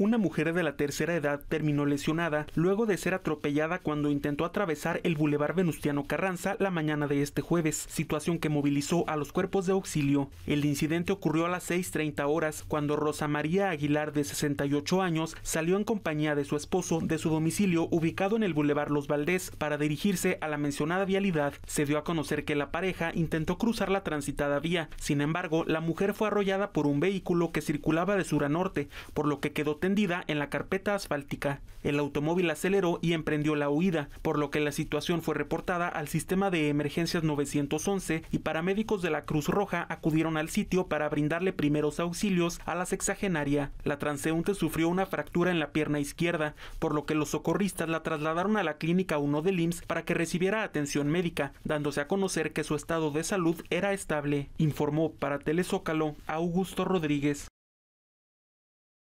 Una mujer de la tercera edad terminó lesionada luego de ser atropellada cuando intentó atravesar el bulevar Venustiano Carranza la mañana de este jueves, situación que movilizó a los cuerpos de auxilio. El incidente ocurrió a las 6.30 horas cuando Rosa María Aguilar, de 68 años, salió en compañía de su esposo de su domicilio ubicado en el bulevar Los Valdés para dirigirse a la mencionada vialidad. Se dio a conocer que la pareja intentó cruzar la transitada vía, sin embargo, la mujer fue arrollada por un vehículo que circulaba de sur a norte, por lo que quedó en la carpeta asfáltica. El automóvil aceleró y emprendió la huida, por lo que la situación fue reportada al sistema de emergencias 911 y paramédicos de la Cruz Roja acudieron al sitio para brindarle primeros auxilios a la sexagenaria. La transeúnte sufrió una fractura en la pierna izquierda, por lo que los socorristas la trasladaron a la clínica 1 de IMSS para que recibiera atención médica, dándose a conocer que su estado de salud era estable, informó para Telezócalo Augusto Rodríguez.